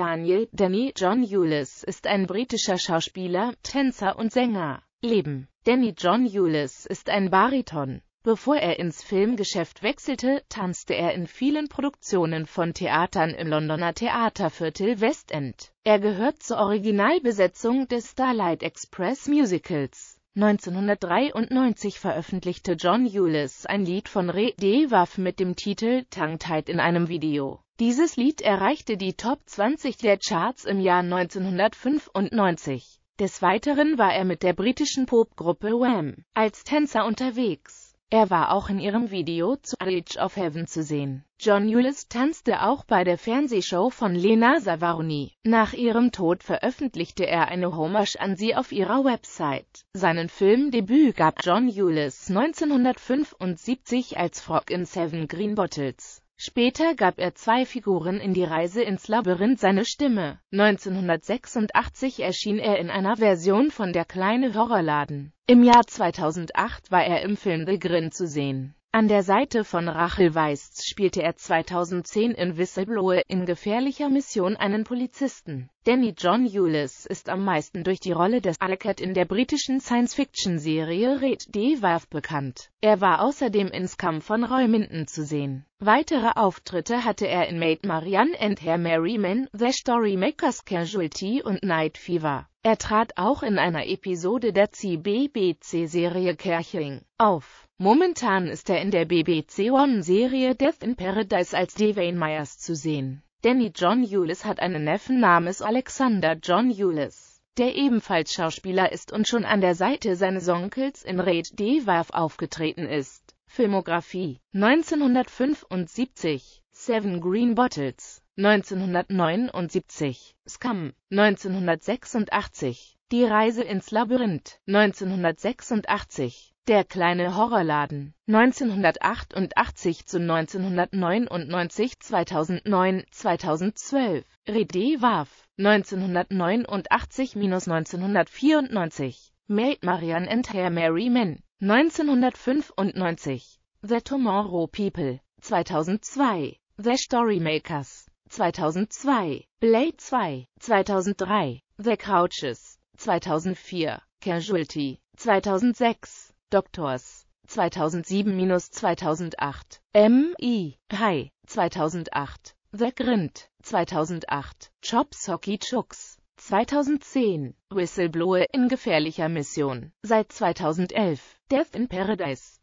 Daniel Danny John Hewlis ist ein britischer Schauspieler, Tänzer und Sänger. Leben Danny John Hewlis ist ein Bariton. Bevor er ins Filmgeschäft wechselte, tanzte er in vielen Produktionen von Theatern im Londoner Theaterviertel West End. Er gehört zur Originalbesetzung des Starlight Express Musicals. 1993 veröffentlichte John Hewlis ein Lied von Re De Dewaff mit dem Titel Tongue Tied in einem Video. Dieses Lied erreichte die Top 20 der Charts im Jahr 1995. Des Weiteren war er mit der britischen Popgruppe Wham! als Tänzer unterwegs. Er war auch in ihrem Video zu Age of Heaven zu sehen. John Hughes tanzte auch bei der Fernsehshow von Lena Savaroni. Nach ihrem Tod veröffentlichte er eine Hommage an sie auf ihrer Website. Seinen Filmdebüt gab John Hughes 1975 als Frog in Seven Green Bottles. Später gab er zwei Figuren in Die Reise ins Labyrinth seine Stimme. 1986 erschien er in einer Version von Der kleine Horrorladen. Im Jahr 2008 war er im Film The Grin zu sehen. An der Seite von Rachel Weisz spielte er 2010 in Whistleblower in gefährlicher Mission einen Polizisten. Danny John Ulis ist am meisten durch die Rolle des Alcat in der britischen Science-Fiction-Serie Red Dewarf bekannt. Er war außerdem in Scum von Roy Minton zu sehen. Weitere Auftritte hatte er in Maid Marianne and Herr Merryman, The Storymakers Casualty und Night Fever. Er trat auch in einer Episode der cbbc serie Kerching auf. Momentan ist er in der BBC One-Serie Death in Paradise als Devane Myers zu sehen. Danny John Hewlis hat einen Neffen namens Alexander John Hewlis, der ebenfalls Schauspieler ist und schon an der Seite seines Onkels in Raid Devarf aufgetreten ist. Filmografie 1975 Seven Green Bottles 1979, Scam, 1986, Die Reise ins Labyrinth, 1986, Der kleine Horrorladen, 1988 zu 1999, 2009, 2012, Rede Warf, 1989-1994, Made Marianne and Hair Mary Men, 1995, The Tomorrow People, 2002, The Storymakers, 2002, Blade 2, 2003, The Couches, 2004, Casualty, 2006, Doctors, 2007-2008, M.I., High, 2008, The Grind, 2008, Chops Hockey Chucks, 2010, Whistleblower in gefährlicher Mission, seit 2011, Death in Paradise,